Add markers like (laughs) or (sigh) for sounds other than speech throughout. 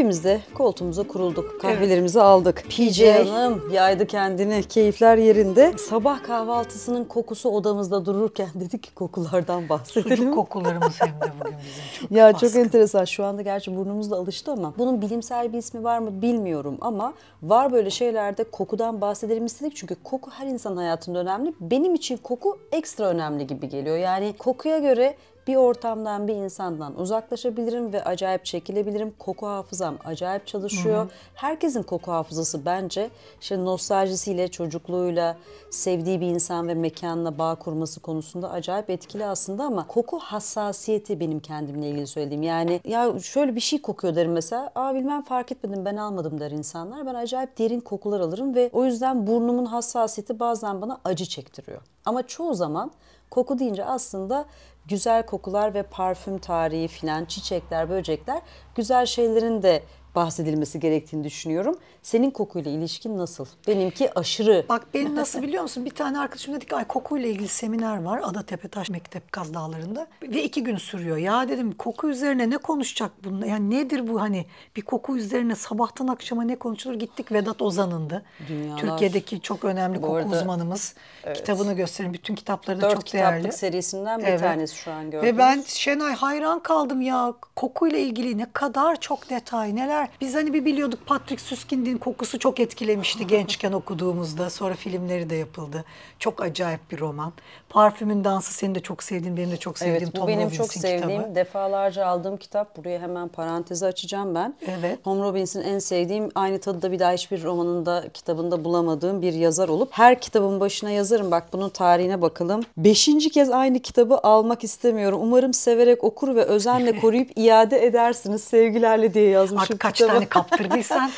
evimizde koltuğumuza kurulduk. Kahvelerimizi aldık. PJ Hanım yaydı kendini. Keyifler yerinde. Sabah kahvaltısının kokusu odamızda dururken (laughs) dedik ki kokulardan bahsedelim. Sucuk kokularımız hem de bugün bizim çok Ya baskın. çok enteresan. Şu anda gerçi burnumuz da alıştı ama bunun bilimsel bir ismi var mı bilmiyorum ama var böyle şeylerde kokudan bahsedelim istedik. Çünkü koku her insanın hayatında önemli. Benim için koku ekstra önemli gibi geliyor. Yani kokuya göre bir ortamdan, bir insandan uzaklaşabilirim ve acayip çekilebilirim. Koku hafızam acayip çalışıyor. Hı hı. Herkesin koku hafızası bence işte nostaljisiyle, çocukluğuyla, sevdiği bir insan ve mekanla bağ kurması konusunda acayip etkili aslında ama koku hassasiyeti benim kendimle ilgili söylediğim. Yani ya şöyle bir şey kokuyor derim mesela. Aa bilmem fark etmedim ben almadım der insanlar. Ben acayip derin kokular alırım ve o yüzden burnumun hassasiyeti bazen bana acı çektiriyor. Ama çoğu zaman koku deyince aslında güzel kokular ve parfüm tarihi filan, çiçekler, böcekler güzel şeylerin de bahsedilmesi gerektiğini düşünüyorum. Senin kokuyla ilişkin nasıl? Benimki aşırı. Bak benim nasıl biliyor musun? Bir tane arkadaşım dedi ki ay kokuyla ilgili seminer var Adatepe Taş Mektep Kaz Dağları'nda ve iki gün sürüyor. Ya dedim koku üzerine ne konuşacak bunun? Yani nedir bu hani bir koku üzerine sabahtan akşama ne konuşulur? Gittik Vedat Ozan'ındı. Dünyalar. Türkiye'deki çok önemli koku arada, uzmanımız. Evet. Kitabını gösterin. Bütün kitapları da Dört çok değerli. Dört kitaplık serisinden bir evet. tanesi şu an gördüm. Ve ben Şenay hayran kaldım ya kokuyla ilgili ne kadar çok detay neler şeyler. Biz hani bir biliyorduk Patrick Süskind'in kokusu çok etkilemişti (laughs) gençken okuduğumuzda. Sonra filmleri de yapıldı. Çok acayip bir roman. Parfümün Dansı senin de çok sevdiğin, benim de çok sevdiğim evet, Tom benim çok sevdiğim, kitabı. defalarca aldığım kitap. Buraya hemen parantezi açacağım ben. Evet. Tom Robbins'in en sevdiğim, aynı tadı da bir daha hiçbir romanında, kitabında bulamadığım bir yazar olup her kitabın başına yazarım. Bak bunun tarihine bakalım. Beşinci kez aynı kitabı almak istemiyorum. Umarım severek okur ve özenle (laughs) koruyup iade edersiniz sevgilerle diye yazmışım. Artık kaç tane kaptırdıysan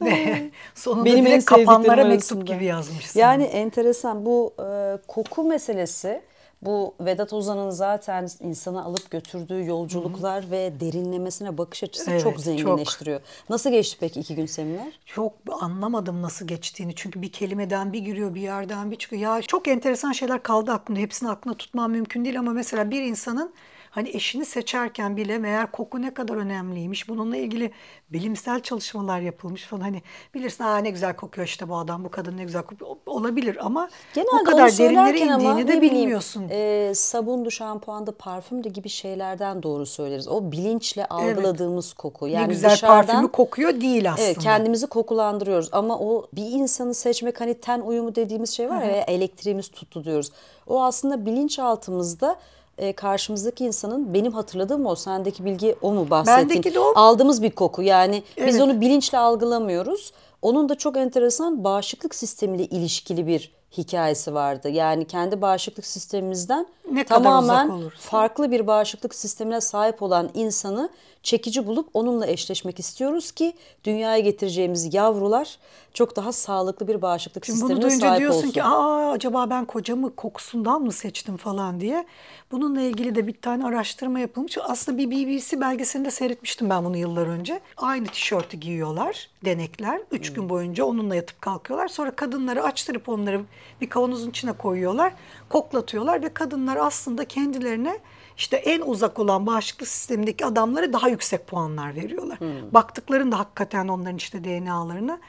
(laughs) sonunda Benim direkt kapanlara mektup gibi yazmışsın. Yani enteresan bu e, koku meselesi bu Vedat Ozan'ın zaten insana alıp götürdüğü yolculuklar Hı-hı. ve derinlemesine bakış açısı evet, çok zenginleştiriyor. Çok. Nasıl geçti peki iki gün seminer? Çok anlamadım nasıl geçtiğini. Çünkü bir kelimeden bir giriyor bir yerden bir çıkıyor. Ya çok enteresan şeyler kaldı aklımda. Hepsini aklına tutmam mümkün değil ama mesela bir insanın Hani eşini seçerken bile meğer koku ne kadar önemliymiş. Bununla ilgili bilimsel çalışmalar yapılmış falan. Hani bilirsin aa ne güzel kokuyor işte bu adam bu kadın ne güzel kokuyor. Olabilir ama Genelde o kadar derinlere indiğini ama, de bileyim, bilmiyorsun. E, sabundu, şampuandı, parfümdü gibi şeylerden doğru söyleriz. O bilinçle algıladığımız evet. koku. Yani ne güzel dışarıdan, parfümü kokuyor değil aslında. Evet, kendimizi kokulandırıyoruz ama o bir insanı seçmek hani ten uyumu dediğimiz şey var ya elektriğimiz tuttu diyoruz. O aslında bilinçaltımızda e, karşımızdaki insanın benim hatırladığım o sendeki bilgi o mu bahsettin? Bendeki de o. Aldığımız bir koku yani evet. biz onu bilinçle algılamıyoruz. Onun da çok enteresan bağışıklık sistemiyle ilişkili bir hikayesi vardı. Yani kendi bağışıklık sistemimizden ne tamamen farklı bir bağışıklık sistemine sahip olan insanı çekici bulup onunla eşleşmek istiyoruz ki dünyaya getireceğimiz yavrular çok daha sağlıklı bir bağışıklık Şimdi sistemine sahip olsun. Bunu duyunca diyorsun olsun. ki Aa, acaba ben kocamı kokusundan mı seçtim falan diye. Bununla ilgili de bir tane araştırma yapılmış. Aslında bir BBC belgeselinde seyretmiştim ben bunu yıllar önce. Aynı tişörtü giyiyorlar denekler. Üç hmm. gün boyunca onunla yatıp kalkıyorlar. Sonra kadınları açtırıp onları bir kavanozun içine koyuyorlar. Koklatıyorlar ve kadınlar aslında kendilerine işte en uzak olan bağışıklık sistemindeki adamlara daha yüksek puanlar veriyorlar. Hmm. Baktıklarında hakikaten onların işte DNA'larını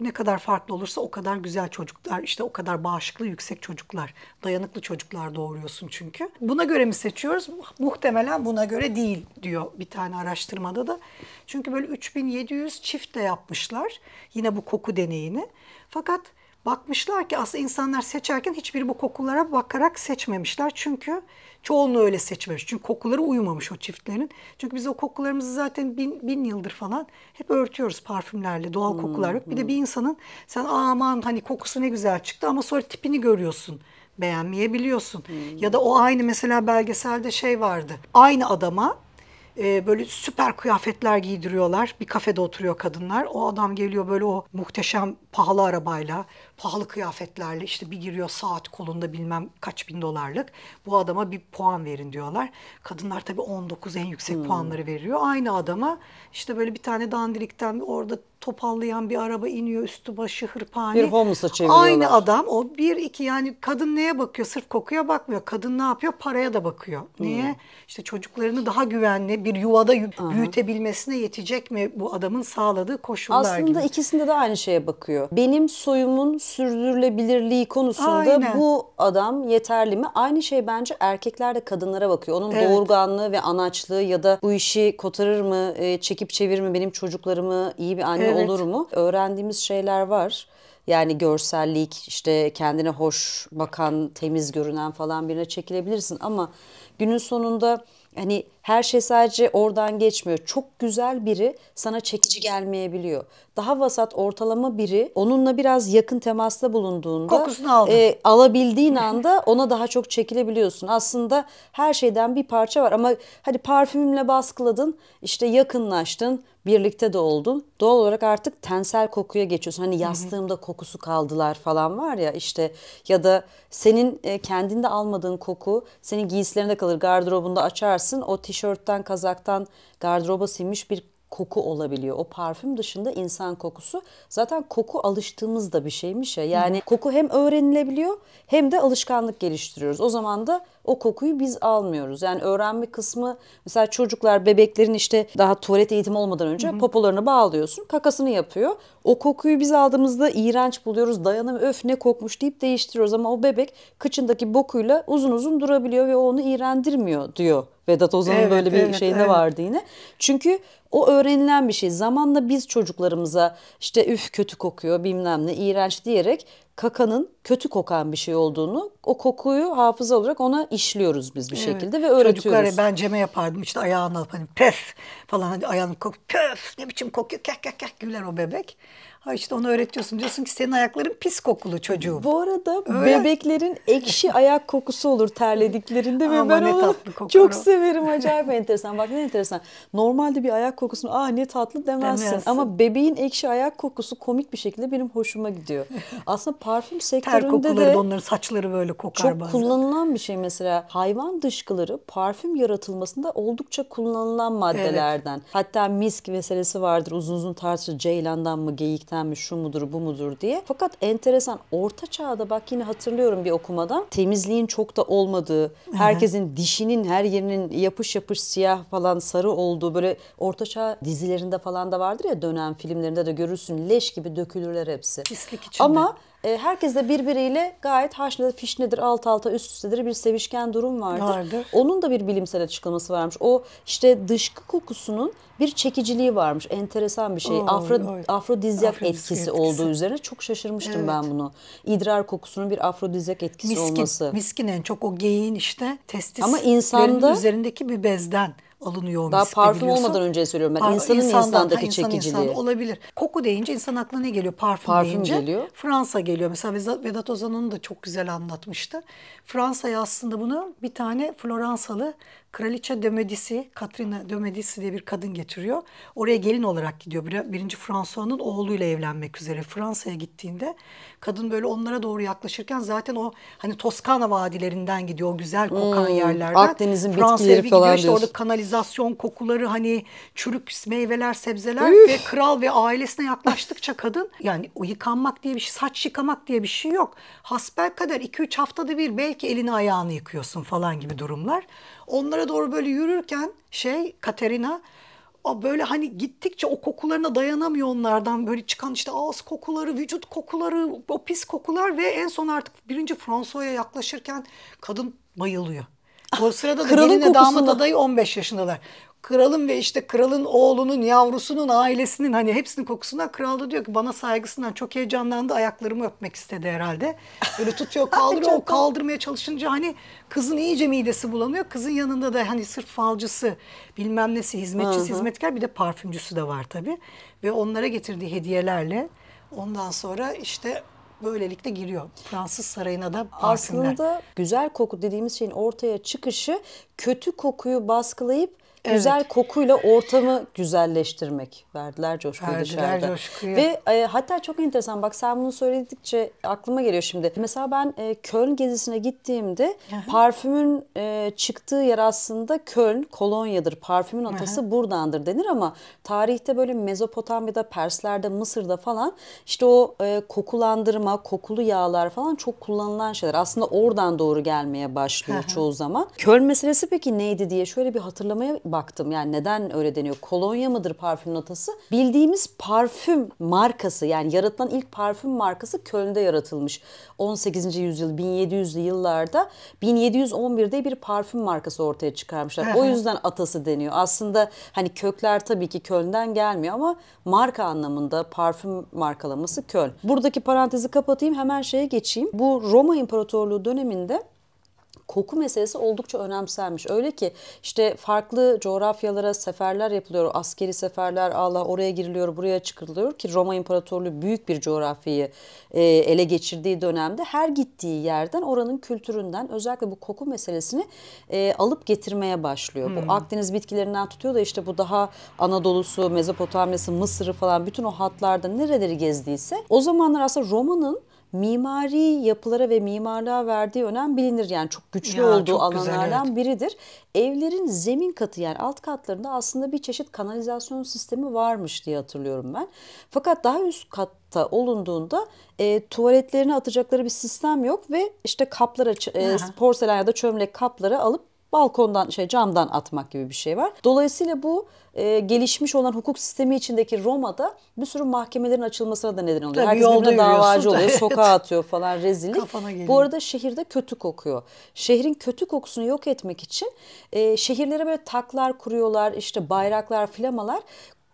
ne kadar farklı olursa o kadar güzel çocuklar, işte o kadar bağışıklığı yüksek çocuklar, dayanıklı çocuklar doğuruyorsun çünkü. Buna göre mi seçiyoruz? Muhtemelen buna göre değil diyor bir tane araştırmada da. Çünkü böyle 3700 çift de yapmışlar yine bu koku deneyini. Fakat bakmışlar ki aslında insanlar seçerken hiçbir bu kokulara bakarak seçmemişler. Çünkü Çoğunluğu öyle seçmemiş. Çünkü kokuları uyumamış o çiftlerin. Çünkü biz o kokularımızı zaten bin, bin yıldır falan hep örtüyoruz parfümlerle. Doğal hmm, kokular yok. Bir hmm. de bir insanın sen aman hani kokusu ne güzel çıktı ama sonra tipini görüyorsun beğenmeyebiliyorsun. Hmm. Ya da o aynı mesela belgeselde şey vardı. Aynı adama e, böyle süper kıyafetler giydiriyorlar. Bir kafede oturuyor kadınlar. O adam geliyor böyle o muhteşem pahalı arabayla, pahalı kıyafetlerle işte bir giriyor saat kolunda bilmem kaç bin dolarlık. Bu adama bir puan verin diyorlar. Kadınlar tabii 19 en yüksek hmm. puanları veriyor. Aynı adama işte böyle bir tane dandirikten orada topallayan bir araba iniyor üstü başı hırpani. Bir homeless'a çeviriyorlar. Aynı adam o bir iki yani kadın neye bakıyor? Sırf kokuya bakmıyor. Kadın ne yapıyor? Paraya da bakıyor. Niye? Hmm. İşte çocuklarını daha güvenli bir yuvada büyütebilmesine yetecek mi bu adamın sağladığı koşullar Aslında gibi. Aslında ikisinde de aynı şeye bakıyor soruyor. Benim soyumun sürdürülebilirliği konusunda Aynen. bu adam yeterli mi? Aynı şey bence erkekler de kadınlara bakıyor. Onun evet. doğurganlığı ve anaçlığı ya da bu işi kotarır mı, e, çekip çevirir mi, benim çocuklarımı iyi bir anne evet. olur mu? Öğrendiğimiz şeyler var. Yani görsellik, işte kendine hoş bakan, temiz görünen falan birine çekilebilirsin ama günün sonunda hani her şey sadece oradan geçmiyor. Çok güzel biri sana çekici gelmeyebiliyor. Daha vasat ortalama biri onunla biraz yakın temasta bulunduğunda kokusunu E, alabildiğin anda (laughs) ona daha çok çekilebiliyorsun. Aslında her şeyden bir parça var ama hadi parfümümle baskıladın, işte yakınlaştın, birlikte de oldun. Doğal olarak artık tensel kokuya geçiyorsun. Hani yastığımda kokusu kaldılar falan var ya işte ya da senin e, kendinde almadığın koku senin giysilerinde kalır. Gardırobunda açarsın o tişört tişörtten, kazaktan gardıroba sinmiş bir koku olabiliyor. O parfüm dışında insan kokusu zaten koku alıştığımız da bir şeymiş ya. Yani koku hem öğrenilebiliyor hem de alışkanlık geliştiriyoruz. O zaman da o kokuyu biz almıyoruz. Yani öğrenme kısmı mesela çocuklar bebeklerin işte daha tuvalet eğitimi olmadan önce hı. popolarını bağlıyorsun. Kakasını yapıyor. O kokuyu biz aldığımızda iğrenç buluyoruz. Dayanım öf ne kokmuş deyip değiştiriyoruz ama o bebek kıçındaki bokuyla uzun uzun durabiliyor ve onu iğrendirmiyor diyor. Vedat Ozan'ın evet, böyle bir evet, şeyine evet. vardı yine. Çünkü o öğrenilen bir şey. Zamanla biz çocuklarımıza işte üf kötü kokuyor bilmem ne iğrenç diyerek kakanın kötü kokan bir şey olduğunu o kokuyu hafıza olarak ona işliyoruz biz bir evet. şekilde ve öğretiyoruz. Çocuklara e, ben ceme yapardım işte ayağını alıp hani pes falan hani ayağını kok pöf ne biçim kokuyor kek kek kek güler o bebek. Ha işte onu öğretiyorsun. Diyorsun ki senin ayakların pis kokulu çocuğum. Bu arada Öyle. bebeklerin ekşi (laughs) ayak kokusu olur terlediklerinde ve Ama ben onu çok severim. Acayip (laughs) enteresan. Bak ne enteresan. Normalde bir ayak kokusunu aa ne tatlı demezsin. demezsin. Ama bebeğin ekşi ayak kokusu komik bir şekilde benim hoşuma gidiyor. (laughs) Aslında parfüm sektöründe Ter kokuları de onların saçları böyle kokar çok bazen. kullanılan bir şey mesela. Hayvan dışkıları parfüm yaratılmasında oldukça kullanılan maddelerden. Evet. Hatta misk meselesi vardır. Uzun uzun tartışılır. Ceylandan mı geyikten sistem şu mudur, bu mudur diye. Fakat enteresan orta çağda bak yine hatırlıyorum bir okumadan temizliğin çok da olmadığı, herkesin dişinin her yerinin yapış yapış siyah falan sarı olduğu böyle orta çağ dizilerinde falan da vardır ya dönem filmlerinde de görürsün leş gibi dökülürler hepsi. Pislik içinde. Ama e, herkes de birbiriyle gayet haşlı fişnedir, alt alta üst üstedir bir sevişken durum vardır. vardır. Onun da bir bilimsel açıklaması varmış. O işte dışkı kokusunun bir çekiciliği varmış. Enteresan bir şey. Oo, Afro, evet. afrodizyak etkisi, etkisi olduğu üzerine çok şaşırmıştım evet. ben bunu. İdrar kokusunun bir afrodizyak etkisi miskin, olması. Miskin en çok o geyiğin işte testislerin Ama insanda, üzerindeki bir bezden alınıyor Daha parfüm biliyorsun. olmadan önce söylüyorum ben. Par- insanın insandaki insan, çekiciliği. Insan olabilir. Koku deyince insan aklına ne geliyor? Parfüm, parfüm deyince. geliyor. Fransa geliyor. Mesela Vedat Ozan onu da çok güzel anlatmıştı. Fransa'ya aslında bunu bir tane Floransalı Kraliçe Dömedisi, Katrina Dömedisi diye bir kadın getiriyor. Oraya gelin olarak gidiyor. Birinci François'nın oğluyla evlenmek üzere Fransa'ya gittiğinde kadın böyle onlara doğru yaklaşırken zaten o hani Toskana vadilerinden gidiyor. O güzel kokan hmm, yerlerden. Akdeniz'in bitkileri falan gidiyor. İşte orada kanalizasyon kokuları hani çürük meyveler, sebzeler Üf. ve kral ve ailesine yaklaştıkça kadın yani o yıkanmak diye bir şey, saç yıkamak diye bir şey yok. Hasbel kadar 2-3 haftada bir belki elini ayağını yıkıyorsun falan gibi durumlar. Onlara doğru böyle yürürken şey Katerina o böyle hani gittikçe o kokularına dayanamıyor onlardan böyle çıkan işte ağız kokuları, vücut kokuları, o pis kokular ve en son artık birinci Fransoya yaklaşırken kadın bayılıyor. Ah, o sırada da gelinle damat adayı 15 yaşındalar kralın ve işte kralın oğlunun, yavrusunun, ailesinin hani hepsinin kokusuna kral da diyor ki bana saygısından çok heyecanlandı. Ayaklarımı öpmek istedi herhalde. Böyle tutuyor (laughs) kaldırıyor. o kaldırmaya çalışınca hani kızın iyice midesi bulanıyor. Kızın yanında da hani sırf falcısı bilmem nesi hizmetçisi, Hı-hı. hizmetkar bir de parfümcüsü de var tabii. Ve onlara getirdiği hediyelerle ondan sonra işte böylelikle giriyor. Fransız sarayına da parfümler. Aslında güzel koku dediğimiz şeyin ortaya çıkışı kötü kokuyu baskılayıp Evet. Güzel kokuyla ortamı güzelleştirmek. Verdiler coşkuyu Verdiler dışarıda. coşkuyu. Ve e, hatta çok enteresan bak sen bunu söyledikçe aklıma geliyor şimdi. Mesela ben e, Köln gezisine gittiğimde Aha. parfümün e, çıktığı yer aslında Köln, Kolonya'dır. Parfümün atası Aha. buradandır denir ama tarihte böyle Mezopotamya'da, Perslerde, Mısır'da falan işte o e, kokulandırma, kokulu yağlar falan çok kullanılan şeyler. Aslında oradan doğru gelmeye başlıyor Aha. çoğu zaman. Köln meselesi peki neydi diye şöyle bir hatırlamaya baktım. Yani neden öyle deniyor? Kolonya mıdır parfüm notası? Bildiğimiz parfüm markası yani yaratılan ilk parfüm markası Köln'de yaratılmış. 18. yüzyıl 1700'lü yıllarda 1711'de bir parfüm markası ortaya çıkarmışlar. o yüzden atası deniyor. Aslında hani kökler tabii ki Köln'den gelmiyor ama marka anlamında parfüm markalaması Köln. Buradaki parantezi kapatayım hemen şeye geçeyim. Bu Roma İmparatorluğu döneminde koku meselesi oldukça önemsenmiş. Öyle ki işte farklı coğrafyalara seferler yapılıyor. Askeri seferler Allah oraya giriliyor, buraya çıkılıyor ki Roma İmparatorluğu büyük bir coğrafyayı e, ele geçirdiği dönemde her gittiği yerden oranın kültüründen özellikle bu koku meselesini e, alıp getirmeye başlıyor. Hmm. Bu Akdeniz bitkilerinden tutuyor da işte bu daha Anadolu'su, Mezopotamya'sı, Mısır'ı falan bütün o hatlarda nereleri gezdiyse o zamanlar aslında Roma'nın mimari yapılara ve mimarlığa verdiği önem bilinir. Yani çok güçlü ya, olduğu çok alanlardan güzel, evet. biridir. Evlerin zemin katı yani alt katlarında aslında bir çeşit kanalizasyon sistemi varmış diye hatırlıyorum ben. Fakat daha üst katta olunduğunda e, tuvaletlerine atacakları bir sistem yok ve işte kaplara e, porselen ya da çömlek kaplara alıp balkondan şey camdan atmak gibi bir şey var. Dolayısıyla bu e, gelişmiş olan hukuk sistemi içindeki Roma'da bir sürü mahkemelerin açılmasına da neden oluyor. Tabii Herkes birbirine davacı da, oluyor, evet. sokağa atıyor falan rezillik. Bu arada şehirde kötü kokuyor. Şehrin kötü kokusunu yok etmek için e, şehirlere böyle taklar kuruyorlar, işte bayraklar, flamalar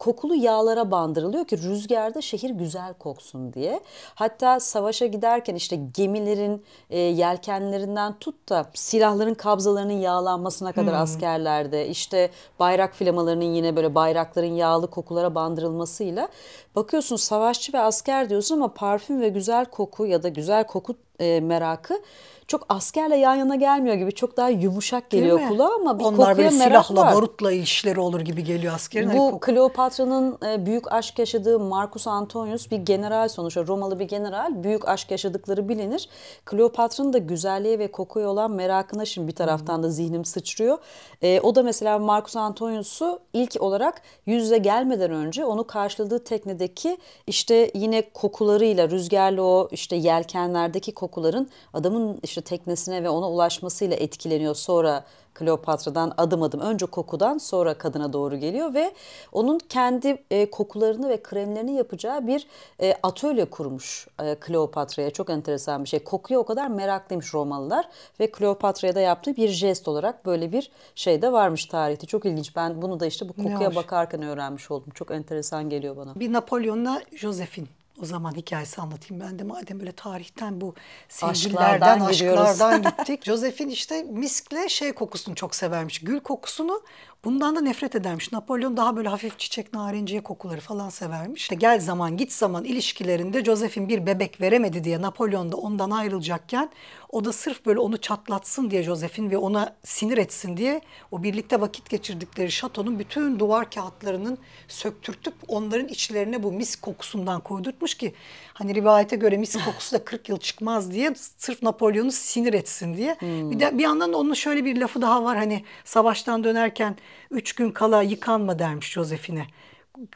kokulu yağlara bandırılıyor ki rüzgarda şehir güzel koksun diye. Hatta savaşa giderken işte gemilerin e, yelkenlerinden tut da silahların kabzalarının yağlanmasına kadar hmm. askerlerde işte bayrak flamalarının yine böyle bayrakların yağlı kokulara bandırılmasıyla bakıyorsun savaşçı ve asker diyorsun ama parfüm ve güzel koku ya da güzel koku e, merakı çok askerle yan yana gelmiyor gibi çok daha yumuşak geliyor kulağa ama bir Onlar böyle silahla var. barutla ilişkileri olur gibi geliyor askerin. Hani Bu Kleopatra'nın e, büyük aşk yaşadığı Marcus Antonius bir general sonuçta Romalı bir general büyük aşk yaşadıkları bilinir. Kleopatra'nın da güzelliğe ve kokuya olan merakına şimdi bir taraftan da zihnim sıçrıyor. E, o da mesela Marcus Antonius'u ilk olarak yüz yüze gelmeden önce onu karşıladığı teknedeki işte yine kokularıyla rüzgarlı o işte yelkenlerdeki kokuların adamın işte balıkçı teknesine ve ona ulaşmasıyla etkileniyor. Sonra Kleopatra'dan adım adım önce kokudan sonra kadına doğru geliyor ve onun kendi e, kokularını ve kremlerini yapacağı bir e, atölye kurmuş e, Kleopatra'ya. Çok enteresan bir şey. Kokuya o kadar meraklıymış Romalılar ve Kleopatra'ya da yaptığı bir jest olarak böyle bir şey de varmış tarihte. Çok ilginç. Ben bunu da işte bu kokuya bakarken öğrenmiş oldum. Çok enteresan geliyor bana. Bir Napolyon'la Josephine. O zaman hikayesi anlatayım ben de madem böyle tarihten bu sevgililerden aşklardan, aşklardan gittik. (laughs) Josephin işte miskle şey kokusunu çok severmiş. Gül kokusunu Bundan da nefret edermiş. Napolyon daha böyle hafif çiçek, narinciye kokuları falan severmiş. İşte gel zaman git zaman ilişkilerinde Joseph'in bir bebek veremedi diye Napolyon da ondan ayrılacakken o da sırf böyle onu çatlatsın diye Joseph'in ve ona sinir etsin diye o birlikte vakit geçirdikleri şatonun bütün duvar kağıtlarının söktürtüp onların içlerine bu mis kokusundan koydurtmuş ki hani rivayete göre mis (laughs) kokusu da 40 yıl çıkmaz diye sırf Napolyon'u sinir etsin diye. Hmm. Bir de bir yandan da onun şöyle bir lafı daha var hani savaştan dönerken Üç gün kala yıkanma dermiş Josefine.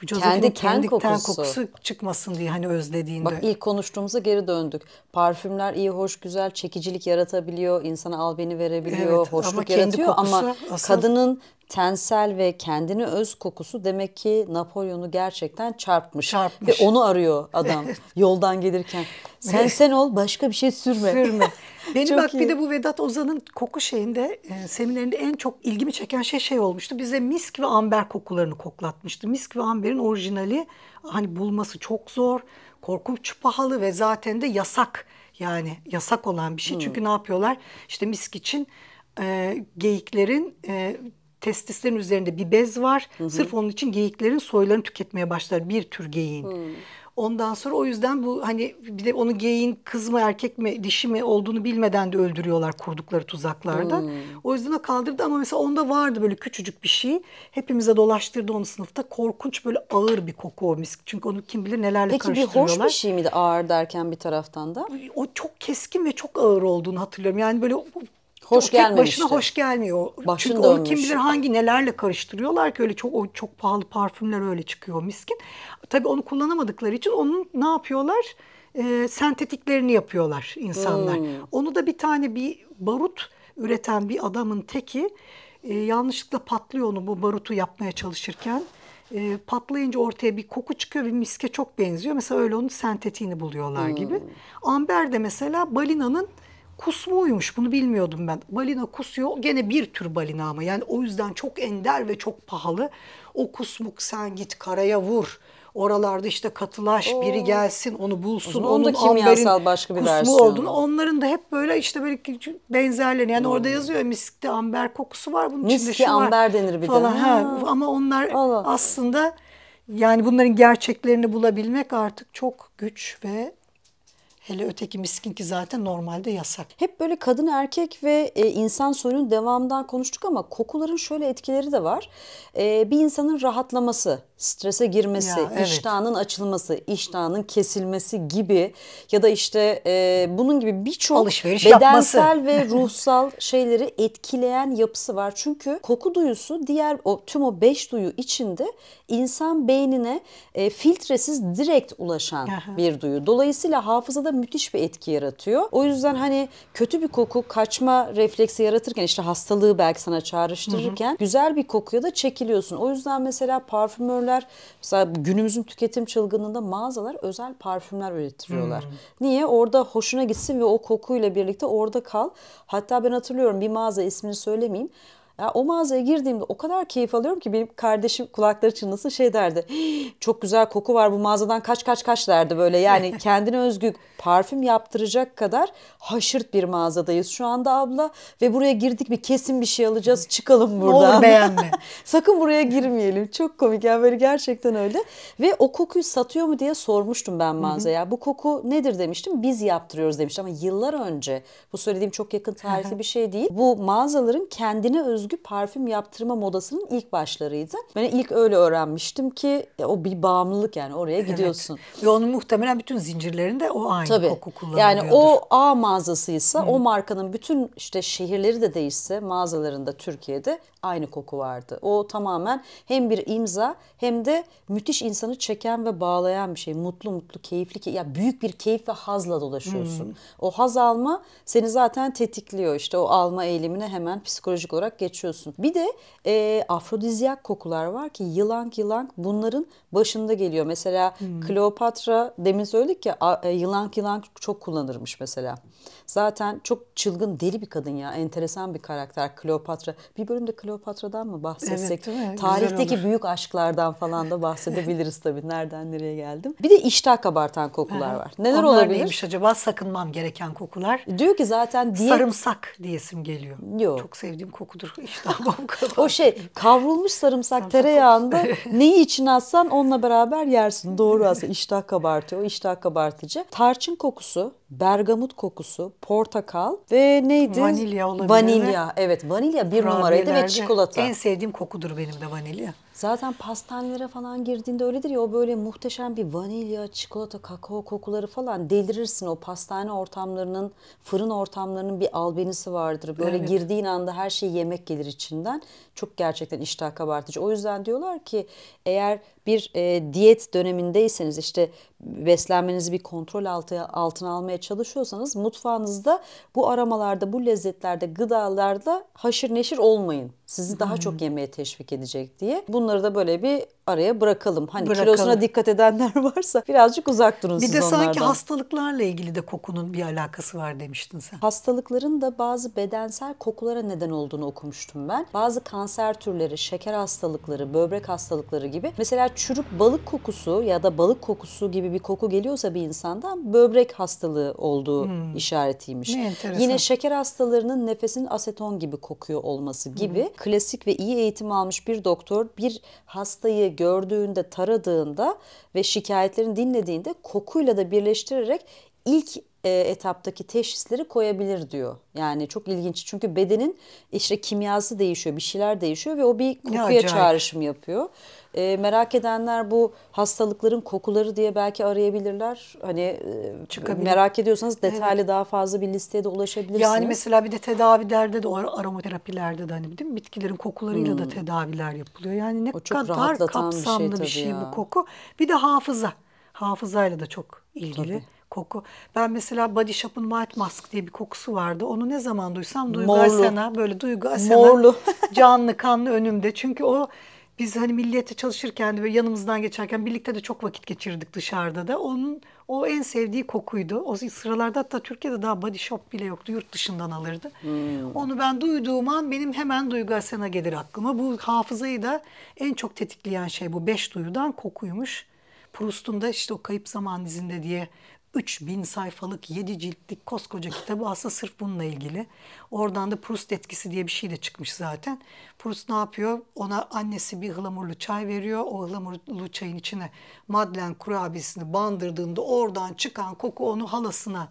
Josephine kendi ten, kendi kokusu. ten kokusu çıkmasın diye hani özlediğinde. Bak ilk konuştuğumuzda geri döndük. Parfümler iyi, hoş, güzel, çekicilik yaratabiliyor, insana albeni verebiliyor, evet, hoşluk ama yaratıyor kokusu ama asıl... kadının tensel ve kendini öz kokusu demek ki Napolyon'u gerçekten çarpmış. çarpmış. Ve onu arıyor (laughs) adam yoldan gelirken. Sen sen ol başka bir şey sürme. Sürme. (laughs) Benim bak iyi. bir de bu Vedat Ozan'ın koku şeyinde e, seminerinde en çok ilgimi çeken şey şey olmuştu. Bize misk ve amber kokularını koklatmıştı. Misk ve amberin orijinali hani bulması çok zor, korkunç pahalı ve zaten de yasak. Yani yasak olan bir şey. Hmm. Çünkü ne yapıyorlar? İşte misk için e, geyiklerin e, testislerin üzerinde bir bez var. Hı hı. Sırf onun için geyiklerin soylarını tüketmeye başlar bir tür geyiğin. Ondan sonra o yüzden bu hani bir de onu geyin kız mı erkek mi dişi mi olduğunu bilmeden de öldürüyorlar kurdukları tuzaklarda. Hmm. O yüzden o kaldırdı ama mesela onda vardı böyle küçücük bir şey. Hepimize dolaştırdı onu sınıfta. Korkunç böyle ağır bir koku o misk. Çünkü onu kim bilir nelerle Peki, karıştırıyorlar. Peki bir hoş bir şey miydi ağır derken bir taraftan da? O çok keskin ve çok ağır olduğunu hatırlıyorum. Yani böyle Hoş tek başına hoş gelmiyor. Başın Çünkü dönmüş. onu kim bilir hangi nelerle karıştırıyorlar ki öyle çok o çok pahalı parfümler öyle çıkıyor miskin. Tabii onu kullanamadıkları için onun ne yapıyorlar? E, sentetiklerini yapıyorlar insanlar. Hmm. Onu da bir tane bir barut üreten bir adamın teki e, yanlışlıkla patlıyor onu bu barutu yapmaya çalışırken. E, patlayınca ortaya bir koku çıkıyor ve miske çok benziyor. Mesela öyle onun sentetiğini buluyorlar hmm. gibi. Amber de mesela balinanın kusmuymuş bunu bilmiyordum ben. Balina kusuyor gene bir tür balina ama yani o yüzden çok ender ve çok pahalı. O kusmuk sen git karaya vur. Oralarda işte katılaş Oo. biri gelsin onu bulsun. Onun, da kimyasal başka bir versiyonu. olduğunu. Onların da hep böyle işte böyle benzerleri. Yani hmm. orada yazıyor miskte amber kokusu var bunun Miski, içinde şu amber var. denir bir falan. de. Ha. Ama onlar Allah. aslında yani bunların gerçeklerini bulabilmek artık çok güç ve Hele öteki miskinki zaten normalde yasak. Hep böyle kadın erkek ve e, insan soyunun devamından konuştuk ama kokuların şöyle etkileri de var. E, bir insanın rahatlaması, strese girmesi, ya, evet. iştahının açılması, iştahının kesilmesi gibi ya da işte e, bunun gibi birçok bedensel yapması. ve ruhsal (laughs) şeyleri etkileyen yapısı var. Çünkü koku duyusu diğer o tüm o beş duyu içinde insan beynine e, filtresiz direkt ulaşan Aha. bir duyu. Dolayısıyla hafızada müthiş bir etki yaratıyor. O yüzden hani kötü bir koku kaçma refleksi yaratırken işte hastalığı belki sana çağrıştırırken hı hı. güzel bir kokuya da çekiliyorsun. O yüzden mesela parfümörler mesela günümüzün tüketim çılgınlığında mağazalar özel parfümler üretiyorlar. Hı hmm. hı. Niye? Orada hoşuna gitsin ve o kokuyla birlikte orada kal. Hatta ben hatırlıyorum bir mağaza ismini söylemeyeyim. Ya o mağazaya girdiğimde o kadar keyif alıyorum ki benim kardeşim kulakları çınlasın şey derdi. Çok güzel koku var bu mağazadan kaç kaç kaç derdi böyle. Yani (laughs) kendine özgü parfüm yaptıracak kadar haşırt bir mağazadayız şu anda abla. Ve buraya girdik bir kesin bir şey alacağız çıkalım buradan. olur (laughs) beğenme. Sakın buraya girmeyelim. Çok komik yani böyle gerçekten öyle. Ve o kokuyu satıyor mu diye sormuştum ben mağazaya. bu koku nedir demiştim. Biz yaptırıyoruz demiştim ama yıllar önce bu söylediğim çok yakın (laughs) tarihli bir şey değil. Bu mağazaların kendine özgü özgü parfüm yaptırma modasının ilk başlarıydı. Ben ilk öyle öğrenmiştim ki e, o bir bağımlılık yani oraya gidiyorsun. Evet. Ve onun muhtemelen bütün zincirlerinde o aynı Tabii. koku kullanılıyordur. Yani o A mağazasıysa Hı. o markanın bütün işte şehirleri de değişse mağazalarında Türkiye'de aynı koku vardı. O tamamen hem bir imza hem de müthiş insanı çeken ve bağlayan bir şey. Mutlu mutlu, keyifli, ki ya büyük bir keyif ve hazla dolaşıyorsun. Hmm. O haz alma seni zaten tetikliyor işte o alma eğilimine hemen psikolojik olarak geç geçiyorsun. Bir de e, afrodizyak kokular var ki yılan yılank bunların başında geliyor. Mesela hmm. Kleopatra demin söyledik ya e, yılan yılank çok kullanırmış mesela. Zaten çok çılgın, deli bir kadın ya. Enteresan bir karakter Kleopatra. Bir bölümde Kleopatra'dan mı bahsetsek? Evet, Tarihteki büyük aşklardan falan da bahsedebiliriz tabii. Nereden nereye geldim. Bir de iştah kabartan kokular var. Neler Onlar olabilir? neymiş acaba? Sakınmam gereken kokular. Diyor ki zaten diye... sarımsak diyesim geliyor. Yok. Çok sevdiğim kokudur (laughs) iştahım kadar. o şey kavrulmuş sarımsak, sarımsak tereyağında (laughs) neyi içine atsan onunla beraber yersin. Doğru aslında iştah kabartıyor. O iştah kabartıcı. Tarçın kokusu Bergamut kokusu, portakal ve neydi? Vanilya olabilir. Vanilya. Mi? Evet, vanilya bir numaraydı ve çikolata. En sevdiğim kokudur benim de vanilya. Zaten pastanelere falan girdiğinde öyledir ya o böyle muhteşem bir vanilya, çikolata, kakao kokuları falan delirirsin. O pastane ortamlarının, fırın ortamlarının bir albenisi vardır. Böyle evet. girdiğin anda her şey yemek gelir içinden. Çok gerçekten iştah kabartıcı. O yüzden diyorlar ki eğer bir e, diyet dönemindeyseniz işte beslenmenizi bir kontrol altı, altına almaya çalışıyorsanız mutfağınızda bu aramalarda, bu lezzetlerde, gıdalarda haşır neşir olmayın. Sizi daha hmm. çok yemeye teşvik edecek diye. Bunu Bunları da böyle bir araya bırakalım. Hani bırakalım. kilosuna dikkat edenler (laughs) varsa birazcık uzak durun bir siz onlardan. Bir de sanki hastalıklarla ilgili de kokunun bir alakası var demiştin sen. Hastalıkların da bazı bedensel kokulara neden olduğunu okumuştum ben. Bazı kanser türleri, şeker hastalıkları, böbrek hastalıkları gibi. Mesela çürük balık kokusu ya da balık kokusu gibi bir koku geliyorsa bir insandan böbrek hastalığı olduğu hmm. işaretiymiş. Ne enteresan. Yine şeker hastalarının nefesin aseton gibi kokuyor olması gibi hmm. klasik ve iyi eğitim almış bir doktor bir hastayı gördüğünde, taradığında ve şikayetlerini dinlediğinde kokuyla da birleştirerek ilk e, etaptaki teşhisleri koyabilir diyor. Yani çok ilginç çünkü bedenin işte kimyası değişiyor, bir şeyler değişiyor ve o bir kokuya çağrışım yapıyor. E, merak edenler bu hastalıkların kokuları diye belki arayabilirler. Hani e, Çıkabilir. merak ediyorsanız detaylı evet. daha fazla bir listeye de ulaşabilirsiniz. Yani mesela bir de tedavilerde de aromaterapilerde de hani değil mi? bitkilerin kokularıyla hmm. da tedaviler yapılıyor. Yani ne kadar şey kapsamlı bir şey, bir şey bu koku. Bir de hafıza. Hafızayla da çok ilgili. Tabii koku. Ben mesela Body Shop'un White Mask diye bir kokusu vardı. Onu ne zaman duysam Duygu Morlu. Asena böyle Duygu Asena Morlu. canlı kanlı önümde. Çünkü o biz hani milliyete çalışırken de böyle yanımızdan geçerken birlikte de çok vakit geçirdik dışarıda da. Onun o en sevdiği kokuydu. O sıralarda hatta Türkiye'de daha body shop bile yoktu. Yurt dışından alırdı. Hmm. Onu ben duyduğum an benim hemen Duygu Asena gelir aklıma. Bu hafızayı da en çok tetikleyen şey bu beş duyudan kokuymuş. Proust'un da işte o Kayıp Zaman dizinde diye 3000 sayfalık 7 ciltlik koskoca kitabı aslında sırf bununla ilgili. Oradan da Proust etkisi diye bir şey de çıkmış zaten. Proust ne yapıyor? Ona annesi bir hılamurlu çay veriyor. O hılamurlu çayın içine Madlen kurabiyesini bandırdığında oradan çıkan koku onu halasına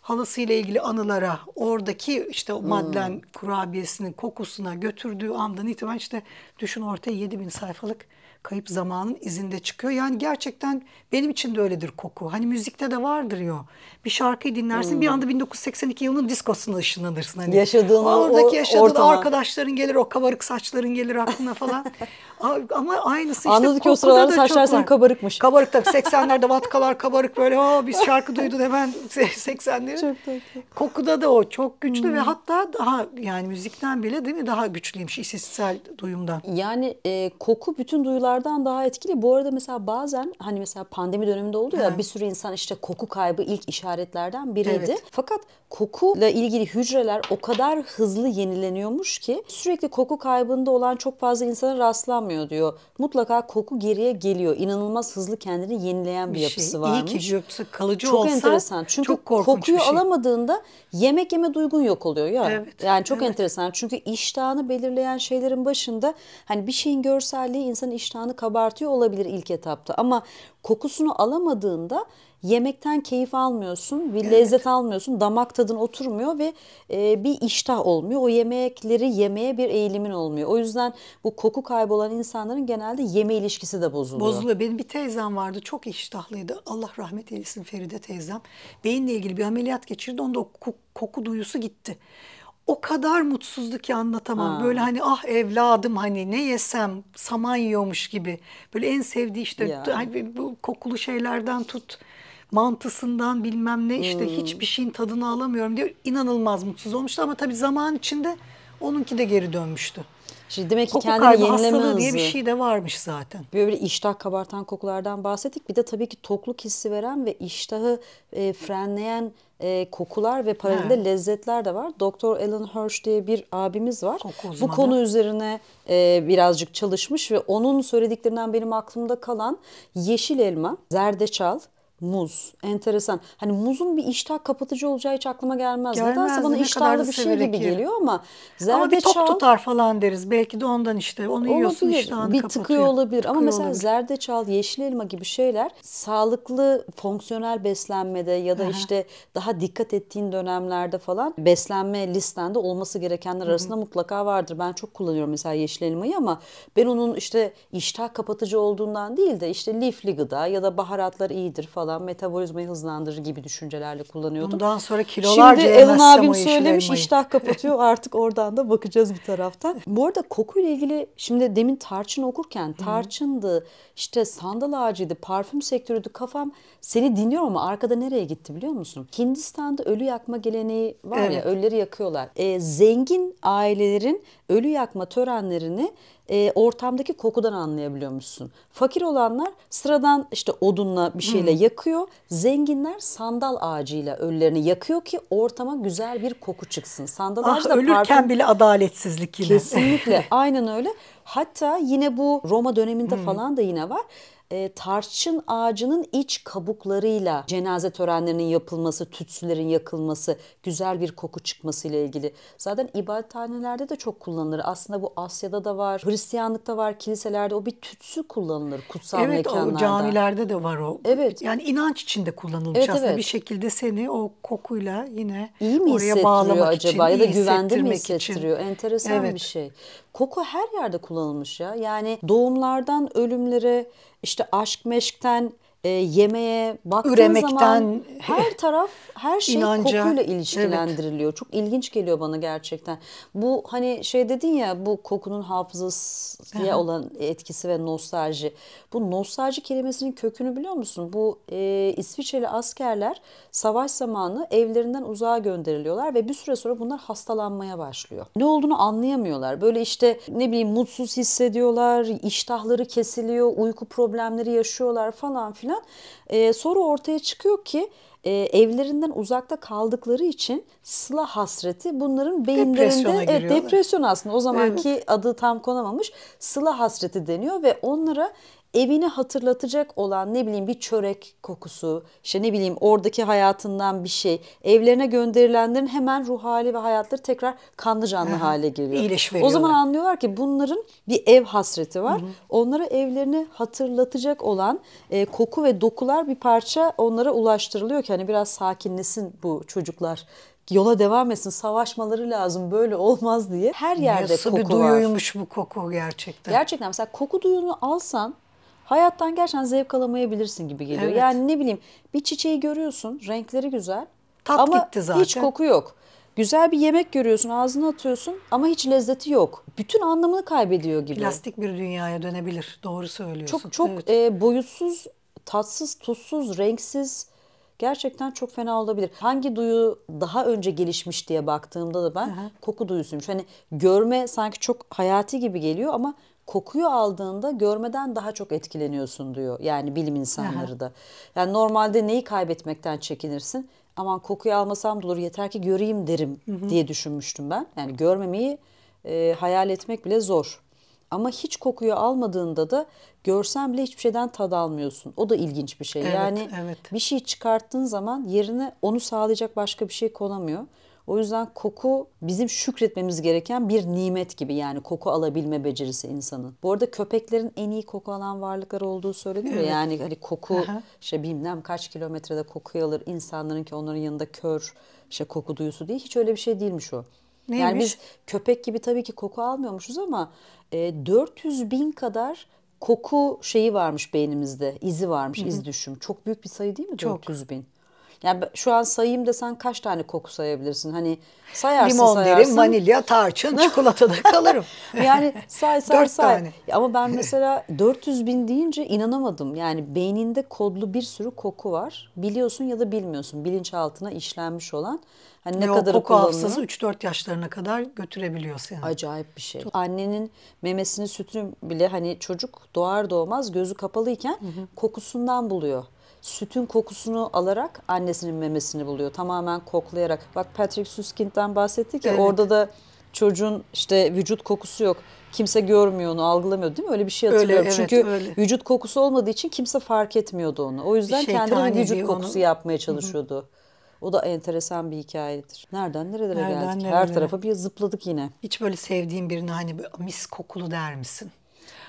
halasıyla ilgili anılara, oradaki işte hmm. Madlen kurabiyesinin kokusuna götürdüğü andan itibaren işte düşün ortaya 7000 sayfalık kayıp zamanın izinde çıkıyor. Yani gerçekten benim için de öyledir koku. Hani müzikte de vardır ya. Bir şarkıyı dinlersin hmm. bir anda 1982 yılının diskosuna ışınlanırsın. Hani. Yaşadığın Oradaki yaşadığın ortama. arkadaşların gelir o kabarık saçların gelir aklına falan. (laughs) Ama aynısı işte Anladık ki o sıralarda saçlar senin kabarıkmış. Kabarık tabii 80'lerde (laughs) vatkalar kabarık böyle Aa, biz şarkı duydun hemen 80'leri. (laughs) Kokuda da o çok güçlü hmm. ve hatta daha yani müzikten bile değil mi daha güçlüymüş hissel duyumdan. Yani e, koku bütün duyular aşılardan daha etkili. Bu arada mesela bazen hani mesela pandemi döneminde oldu ya ha. bir sürü insan işte koku kaybı ilk işaretlerden biriydi. Evet. Fakat kokuyla ilgili hücreler o kadar hızlı yenileniyormuş ki sürekli koku kaybında olan çok fazla insana rastlanmıyor diyor. Mutlaka koku geriye geliyor. İnanılmaz hızlı kendini yenileyen bir, bir şey. yapısı şey. varmış. İyi ki yoksa kalıcı çok olsa enteresan. Çünkü çok kokuyu şey. alamadığında yemek yeme duygun yok oluyor ya. Evet. Yani çok evet. enteresan. Çünkü iştahını belirleyen şeylerin başında hani bir şeyin görselliği insanın iştahını iştahını kabartıyor olabilir ilk etapta ama kokusunu alamadığında yemekten keyif almıyorsun, bir evet. lezzet almıyorsun, damak tadın oturmuyor ve e, bir iştah olmuyor. O yemekleri yemeye bir eğilimin olmuyor. O yüzden bu koku kaybolan insanların genelde yeme ilişkisi de bozuluyor. Bozuluyor. Benim bir teyzem vardı çok iştahlıydı. Allah rahmet eylesin Feride teyzem. Beyinle ilgili bir ameliyat geçirdi. Onda o koku duyusu gitti o kadar mutsuzdu ki anlatamam. Ha. Böyle hani ah evladım hani ne yesem saman yiyormuş gibi. Böyle en sevdiği işte hani bu kokulu şeylerden tut mantısından bilmem ne işte hmm. hiçbir şeyin tadını alamıyorum diyor. İnanılmaz mutsuz olmuştu ama tabii zaman içinde onunki de geri dönmüştü. Şimdi demek ki Koku kendini kaybı yenileme hastalığı hızı. diye bir şey de varmış zaten. Böyle bir iştah kabartan kokulardan bahsettik. Bir de tabii ki tokluk hissi veren ve iştahı e, frenleyen e, kokular ve paralelde He. lezzetler de var. Doktor Alan Hirsch diye bir abimiz var. Bu konu üzerine e, birazcık çalışmış ve onun söylediklerinden benim aklımda kalan yeşil elma, zerdeçal, Muz. Enteresan. Hani muzun bir iştah kapatıcı olacağı hiç aklıma gelmez. gelmez Nedense bana ne iştahlı bir şey gibi yer. geliyor ama zerdeçal... Ama bir top tutar falan deriz. Belki de ondan işte. Onu olabilir. yiyorsun iştahını bir kapatıyor. Bir tıkıyor olabilir. Tıkıyor ama mesela olabilir. zerdeçal, yeşil elma gibi şeyler sağlıklı, fonksiyonel beslenmede ya da Aha. işte daha dikkat ettiğin dönemlerde falan beslenme listende olması gerekenler arasında Hı-hı. mutlaka vardır. Ben çok kullanıyorum mesela yeşil elmayı ama ben onun işte iştah kapatıcı olduğundan değil de işte lifli gıda ya da baharatlar iyidir falan falan metabolizmayı hızlandırır gibi düşüncelerle kullanıyordum. Bundan sonra kilolarca Şimdi Elon abim söylemiş iştah kapatıyor (laughs) artık oradan da bakacağız bir taraftan. Bu arada kokuyla ilgili şimdi demin tarçın okurken tarçındı işte sandal ağacıydı parfüm sektörüydü kafam seni dinliyorum ama arkada nereye gitti biliyor musun? Hindistan'da ölü yakma geleneği var evet. ya ölüleri yakıyorlar. E, zengin ailelerin ölü yakma törenlerini e, ortamdaki kokudan anlayabiliyor musun? Fakir olanlar sıradan işte odunla bir şeyle hmm. yakıyor. Zenginler sandal ağacıyla ölülerini yakıyor ki ortama güzel bir koku çıksın. Sandal ah, ağacı da ölürken parfüm... bile adaletsizlik yine. Kesinlikle (laughs) aynen öyle. Hatta yine bu Roma döneminde hmm. falan da yine var. E, tarçın ağacının iç kabuklarıyla cenaze törenlerinin yapılması, tütsülerin yakılması, güzel bir koku çıkması ile ilgili. Zaten ibadethanelerde de çok kullanılır. Aslında bu Asya'da da var, Hristiyanlıkta var, kiliselerde o bir tütsü kullanılır kutsal evet, mekanlarda. Evet, camilerde de var o. Evet. Yani inanç içinde kullanılmış evet, aslında evet. bir şekilde seni o kokuyla yine İyi mi oraya bağlamak acaba için, ya da güvende mi hissettiriyor? Için. Enteresan evet. bir şey. Koku her yerde kullanılmış ya. Yani doğumlardan ölümlere işte aşk meşkten e, yemeğe baktığın Üremekten, zaman her taraf her şey inanca, kokuyla ilişkilendiriliyor. Evet. Çok ilginç geliyor bana gerçekten. Bu hani şey dedin ya bu kokunun hafızasıya olan etkisi ve nostalji. Bu nostalji kelimesinin kökünü biliyor musun? Bu e, İsviçreli askerler savaş zamanı evlerinden uzağa gönderiliyorlar ve bir süre sonra bunlar hastalanmaya başlıyor. Ne olduğunu anlayamıyorlar. Böyle işte ne bileyim mutsuz hissediyorlar, iştahları kesiliyor, uyku problemleri yaşıyorlar falan filan muhtemelen. E, ee, sonra ortaya çıkıyor ki e, evlerinden uzakta kaldıkları için sıla hasreti bunların beyinlerinde depresyona depresyon aslında o zamanki evet. adı tam konamamış sıla hasreti deniyor ve onlara evini hatırlatacak olan ne bileyim bir çörek kokusu, işte ne bileyim oradaki hayatından bir şey, evlerine gönderilenlerin hemen ruh hali ve hayatları tekrar kanlı canlı hale geliyor. O zaman anlıyorlar ki bunların bir ev hasreti var. Hı hı. Onlara evlerini hatırlatacak olan e, koku ve dokular bir parça onlara ulaştırılıyor ki hani biraz sakinlesin bu çocuklar yola devam etsin, savaşmaları lazım, böyle olmaz diye. Her yerde Nasıl koku var. Nasıl bir duyuymuş bu koku gerçekten. Gerçekten mesela koku duyunu alsan hayattan gerçekten zevk alamayabilirsin gibi geliyor. Evet. Yani ne bileyim bir çiçeği görüyorsun renkleri güzel Tat ama gitti zaten. hiç koku yok. Güzel bir yemek görüyorsun, ağzına atıyorsun ama hiç lezzeti yok. Bütün anlamını kaybediyor gibi. Plastik bir dünyaya dönebilir. Doğru söylüyorsun. Çok çok evet. e, boyutsuz, tatsız, tuzsuz, renksiz gerçekten çok fena olabilir. Hangi duyu daha önce gelişmiş diye baktığımda da ben Aha. koku duyusuymuş. Hani görme sanki çok hayati gibi geliyor ama kokuyu aldığında görmeden daha çok etkileniyorsun diyor. Yani bilim insanları da. Yani normalde neyi kaybetmekten çekinirsin? Aman kokuyu almasam da olur yeter ki göreyim derim hı hı. diye düşünmüştüm ben. Yani görmemeyi e, hayal etmek bile zor. Ama hiç kokuyu almadığında da görsen bile hiçbir şeyden tad almıyorsun. O da ilginç bir şey. Evet, yani evet. bir şey çıkarttığın zaman yerine onu sağlayacak başka bir şey konamıyor. O yüzden koku bizim şükretmemiz gereken bir nimet gibi yani koku alabilme becerisi insanın. Bu arada köpeklerin en iyi koku alan varlıklar olduğu söyleniyor evet. yani hani koku Aha. işte bilmem kaç kilometrede kokuyu alır insanların ki onların yanında kör işte koku duyusu diye hiç öyle bir şey değilmiş o. Neymiş? Yani biz köpek gibi tabii ki koku almıyormuşuz ama e, 400 bin kadar koku şeyi varmış beynimizde, izi varmış, Hı-hı. iz düşüm. Çok büyük bir sayı değil mi Çok. 400 bin? Yani şu an sayayım desen kaç tane koku sayabilirsin? Hani sayarsın Limon sayarsın. derim, vanilya, tarçın, (laughs) çikolata da kalırım. (laughs) yani say say Dört say. Tane. Ama ben (laughs) mesela 400 bin deyince inanamadım. Yani beyninde kodlu bir sürü koku var. Biliyorsun ya da bilmiyorsun. Bilinçaltına işlenmiş olan. Hani ne Yok, kadar koku hafızası 3-4 yaşlarına kadar götürebiliyor seni. Acayip bir şey. Annenin memesini sütünü bile hani çocuk doğar doğmaz gözü kapalıyken hı hı. kokusundan buluyor sütün kokusunu alarak annesinin memesini buluyor. Tamamen koklayarak. Bak Patrick Süskind'den bahsettik ya evet. orada da çocuğun işte vücut kokusu yok. Kimse görmüyor onu, algılamıyor değil mi? Öyle bir şey hatırlıyorum. Öyle, evet, Çünkü öyle. vücut kokusu olmadığı için kimse fark etmiyordu onu. O yüzden şey kendine vücut kokusu onu. yapmaya çalışıyordu. Hı-hı. O da enteresan bir hikayedir. Nereden nerelere Nereden geldik? Nerelere. Her tarafa bir zıpladık yine. Hiç böyle sevdiğin birini hani mis kokulu der misin?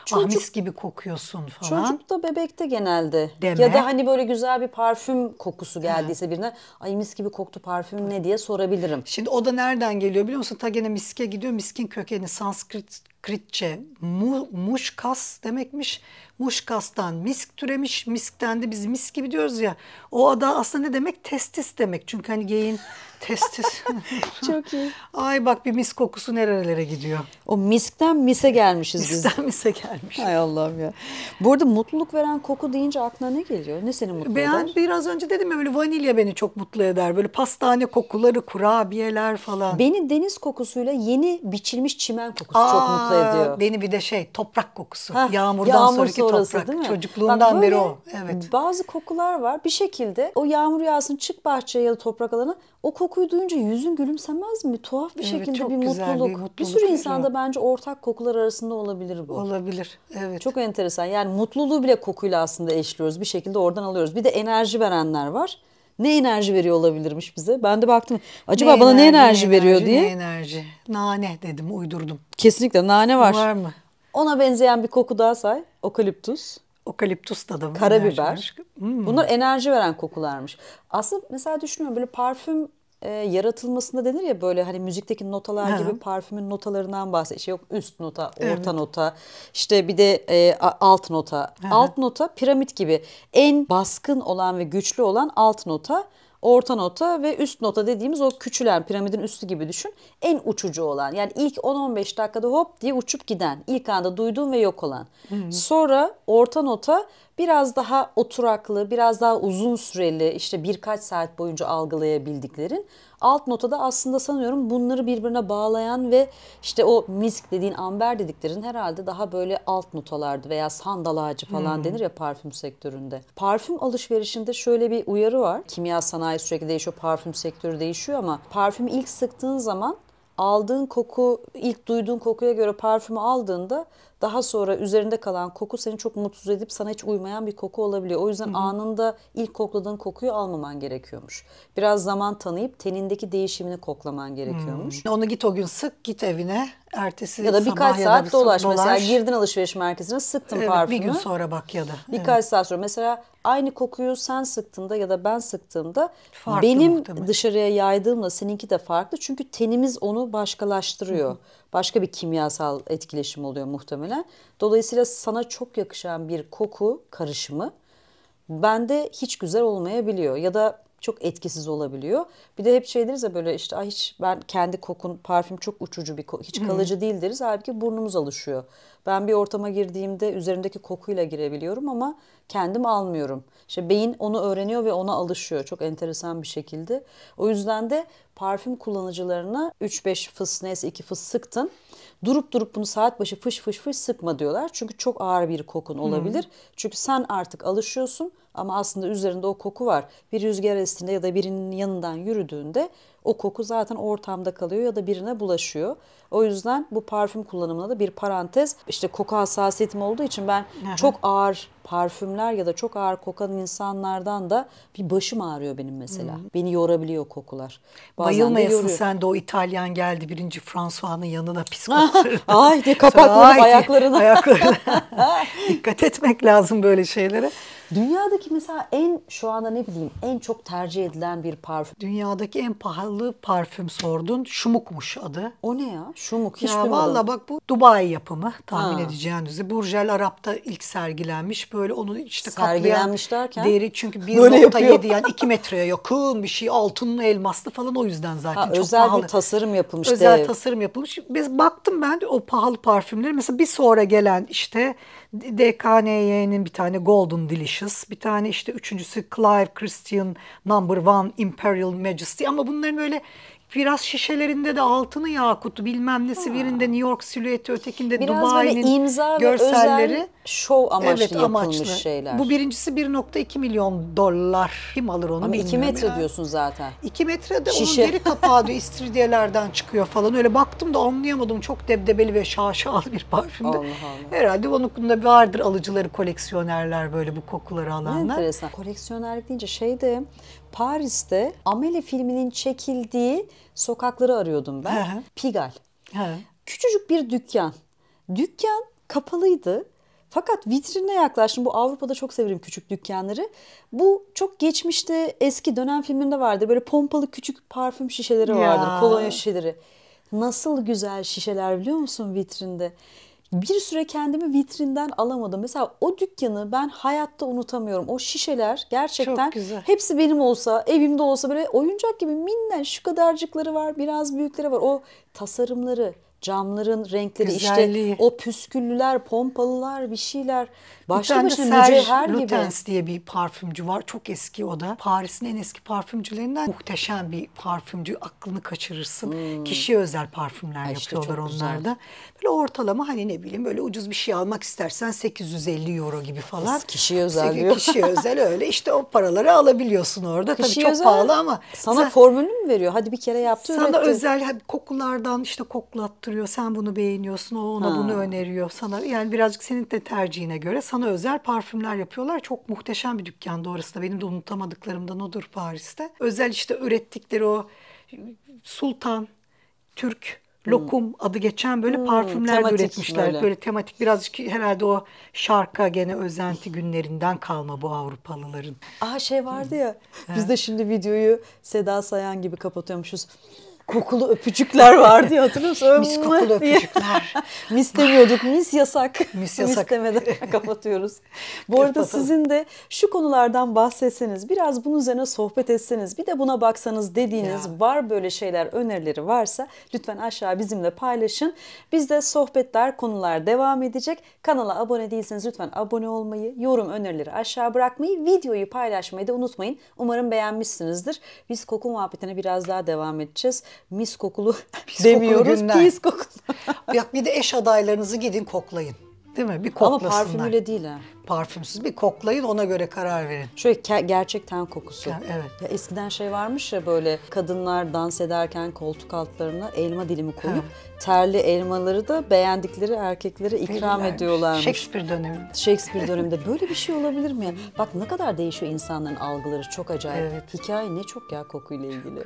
Çocuk, ah mis gibi kokuyorsun falan. Çocukta bebekte genelde. Deme. Ya da hani böyle güzel bir parfüm kokusu geldiyse birine ay mis gibi koktu parfüm ne diye sorabilirim. Şimdi o da nereden geliyor biliyor musun? Ta gene miske gidiyor. Miskin kökeni Sanskritçe Kritçe mu, muşkas demekmiş muşkastan misk türemiş. Miskten de biz misk gibi diyoruz ya. O ada aslında ne demek? Testis demek. Çünkü hani geyin testis. (laughs) Çok iyi. Ay bak bir misk kokusu nerelere gidiyor. O miskten mise gelmişiz biz. Miskten mise gelmiş hay Allah'ım ya. Bu arada mutluluk veren koku deyince aklına ne geliyor? Ne seni mutlu ben eder? Ben biraz önce dedim ya böyle vanilya beni çok mutlu eder. Böyle pastane kokuları, kurabiyeler falan. Beni deniz kokusuyla yeni biçilmiş çimen kokusu Aa, çok mutlu ediyor. Beni bir de şey toprak kokusu. Heh, yağmurdan yağmur sonraki orası toprak. değil mi? Çocukluğumdan Bak, beri o. Evet. Bazı kokular var. Bir şekilde o yağmur yağsın çık bahçeye ya da toprak alana o kokuyu duyunca yüzün gülümsemez mi? Tuhaf bir evet, şekilde bir mutluluk. bir mutluluk. Bir sürü insanda bence ortak kokular arasında olabilir bu. Olabilir. Evet. Çok enteresan. Yani mutluluğu bile kokuyla aslında eşliyoruz. Bir şekilde oradan alıyoruz. Bir de enerji verenler var ne enerji veriyor olabilirmiş bize? Ben de baktım acaba ne bana enerji, ne enerji veriyor enerji, diye. Ne enerji? Nane dedim uydurdum. Kesinlikle nane var. Var mı? Ona benzeyen bir koku daha say. Okaliptus. Okaliptus da da karabiber. Hmm. Bunlar enerji veren kokularmış. Aslında mesela düşünüyorum böyle parfüm e, yaratılmasında denir ya böyle hani müzikteki notalar ha. gibi parfümün notalarından bahset. Şey yok üst nota, orta evet. nota, işte bir de e, alt nota. Ha. Alt nota piramit gibi en baskın olan ve güçlü olan alt nota orta nota ve üst nota dediğimiz o küçülen piramidin üstü gibi düşün. En uçucu olan yani ilk 10-15 dakikada hop diye uçup giden ilk anda duyduğun ve yok olan. Hı hı. Sonra orta nota biraz daha oturaklı, biraz daha uzun süreli işte birkaç saat boyunca algılayabildiklerin alt notada aslında sanıyorum bunları birbirine bağlayan ve işte o misk dediğin amber dediklerin herhalde daha böyle alt notalardı veya sandal ağacı falan hmm. denir ya parfüm sektöründe. Parfüm alışverişinde şöyle bir uyarı var. Kimya sanayi sürekli değişiyor, parfüm sektörü değişiyor ama parfüm ilk sıktığın zaman aldığın koku, ilk duyduğun kokuya göre parfümü aldığında daha sonra üzerinde kalan koku seni çok mutsuz edip sana hiç uymayan bir koku olabiliyor. O yüzden Hı-hı. anında ilk kokladığın kokuyu almaman gerekiyormuş. Biraz zaman tanıyıp tenindeki değişimini koklaman gerekiyormuş. Hı-hı. Hmm. Onu git o gün sık git evine. Ertesi ya da birkaç saat ya bir dolaş. dolaş. Mesela girdin alışveriş merkezine sıktın evet, parfümü. Bir gün sonra bak ya da. Birkaç evet. saat sonra. Mesela aynı kokuyu sen sıktığında ya da ben sıktığımda farklı benim muhtemelen. dışarıya yaydığımla seninki de farklı. Çünkü tenimiz onu başkalaştırıyor. Hı-hı başka bir kimyasal etkileşim oluyor muhtemelen. Dolayısıyla sana çok yakışan bir koku karışımı bende hiç güzel olmayabiliyor ya da çok etkisiz olabiliyor. Bir de hep şey deriz ya böyle işte ah hiç ben kendi kokun parfüm çok uçucu bir hiç kalıcı değil deriz. Halbuki burnumuz alışıyor. Ben bir ortama girdiğimde üzerindeki kokuyla girebiliyorum ama kendim almıyorum. İşte beyin onu öğreniyor ve ona alışıyor çok enteresan bir şekilde. O yüzden de parfüm kullanıcılarına 3-5 fıs neyse 2 fıs sıktın. Durup durup bunu saat başı fış fış fış sıkma diyorlar. Çünkü çok ağır bir kokun olabilir. Hmm. Çünkü sen artık alışıyorsun ama aslında üzerinde o koku var. Bir rüzgar esinde ya da birinin yanından yürüdüğünde o koku zaten ortamda kalıyor ya da birine bulaşıyor. O yüzden bu parfüm kullanımına da bir parantez. İşte koku hassasiyetim olduğu için ben Aha. çok ağır parfümler ya da çok ağır kokan insanlardan da bir başım ağrıyor benim mesela. Hmm. Beni yorabiliyor kokular. Bayılmayasın sen de o İtalyan geldi birinci François'nın yanına pis ah, kokuları. (laughs) Ay de kapaklarını ayaklarını. ayaklarına. (laughs) Dikkat etmek lazım böyle şeylere. Dünyadaki mesela en şu anda ne bileyim en çok tercih edilen bir parfüm. Dünyadaki en pahalı parfüm sordun. Şumukmuş adı. O ne ya? Şu mu? Hiç ya valla bak bu Dubai yapımı tahmin ha. edeceğinizi. Burjel Arap'ta ilk sergilenmiş. Böyle onu işte sergilenmiş kaplayan derken? değeri çünkü 1.7 yani 2 metreye yakın bir şey altınlı elmaslı falan o yüzden zaten ha, çok özel pahalı. Özel bir tasarım yapılmış. Özel dev. tasarım yapılmış. Biz baktım ben o pahalı parfümleri mesela bir sonra gelen işte DKNY'nin bir tane Golden Delicious, bir tane işte üçüncüsü Clive Christian Number One Imperial Majesty ama bunların böyle Biraz şişelerinde de altını yakut bilmem nesi ha. birinde New York silüeti ötekinde Biraz Dubai'nin görselleri. Özel şov amaçlı evet, yapılmış amaçlı. şeyler. Bu birincisi 1.2 milyon dolar. Kim alır onu Ama 2 metre ya. diyorsun zaten. 2 metre de Şişe. onun geri kapağı diyor istiridyelerden çıkıyor falan. Öyle baktım da anlayamadım. Çok debdebeli ve şaşalı bir parfümde. Allah Allah. Herhalde onun da vardır alıcıları, koleksiyonerler böyle bu kokuları alanlar. Ne enteresan. Koleksiyonerlik deyince şey de Paris'te Ameli filminin çekildiği sokakları arıyordum ben. Pigal. Küçücük bir dükkan. Dükkan kapalıydı fakat vitrine yaklaştım. Bu Avrupa'da çok severim küçük dükkanları. Bu çok geçmişte eski dönem filmlerinde vardı Böyle pompalı küçük parfüm şişeleri vardı, Kolonya şişeleri. Nasıl güzel şişeler biliyor musun vitrinde? Bir süre kendimi vitrinden alamadım. Mesela o dükkanı ben hayatta unutamıyorum. O şişeler gerçekten Çok güzel. hepsi benim olsa, evimde olsa böyle oyuncak gibi minnen şu kadarcıkları var, biraz büyükleri var. O tasarımları, camların renkleri Güzelliği. işte o püsküllüler, pompalılar bir şeyler. Başka bir şey mücevher gibi. Lutens diye bir parfümcü var. Çok eski o da. Paris'in en eski parfümcülerinden muhteşem bir parfümcü. Aklını kaçırırsın. Hmm. Kişiye özel parfümler ha işte yapıyorlar onlarda. Böyle ortalama hani ne bileyim böyle ucuz bir şey almak istersen 850 euro gibi falan. Kişiye özel diyor. Kişiye özel öyle. İşte o paraları alabiliyorsun orada. Kişiye Tabii çok özel. pahalı ama. Sana sen, formülünü mü veriyor? Hadi bir kere yaptı Sana üretti. özel kokulardan işte koklattı oturuyor. Sen bunu beğeniyorsun. O ona ha. bunu öneriyor sana. Yani birazcık senin de tercihine göre sana özel parfümler yapıyorlar. Çok muhteşem bir dükkan doğrusu da benim de unutamadıklarımdan odur Paris'te. Özel işte ürettikleri o Sultan, Türk, hmm. Lokum hmm. adı geçen böyle hmm, parfümler üretmişler. Böyle. böyle tematik birazcık herhalde o şarka gene özenti günlerinden kalma bu Avrupalıların. Aa şey vardı ya. Biz de şimdi videoyu Seda Sayan gibi kapatıyormuşuz kokulu öpücükler vardı ya hatırlıyor mis kokulu öpücükler. (laughs) mis demiyorduk, mis yasak. Mis yasak. mis demeden (laughs) kapatıyoruz. Bu arada sizin de şu konulardan bahsetseniz, biraz bunun üzerine sohbet etseniz, bir de buna baksanız dediğiniz ya. var böyle şeyler, önerileri varsa lütfen aşağı bizimle paylaşın. Bizde sohbetler, konular devam edecek. Kanala abone değilseniz lütfen abone olmayı, yorum önerileri aşağı bırakmayı, videoyu paylaşmayı da unutmayın. Umarım beğenmişsinizdir. Biz koku muhabbetine biraz daha devam edeceğiz mis kokulu pis (laughs) demiyoruz. Kokulu pis kokulu. Bak (laughs) bir de eş adaylarınızı gidin koklayın. Değil mi? Bir koklasınlar. Ama parfümüyle değil ha. Parfümsüz bir koklayın ona göre karar verin. Şöyle gerçek ten kokusu. Yani, evet. Ya eskiden şey varmış ya böyle kadınlar dans ederken koltuk altlarına elma dilimi koyup evet. terli elmaları da beğendikleri erkeklere ikram Verirlermiş. ediyorlarmış. Shakespeare dönemi. Shakespeare (laughs) döneminde böyle bir şey olabilir mi? Bak ne kadar değişiyor insanların algıları çok acayip. Evet. Hikaye ne çok ya kokuyla ilgili.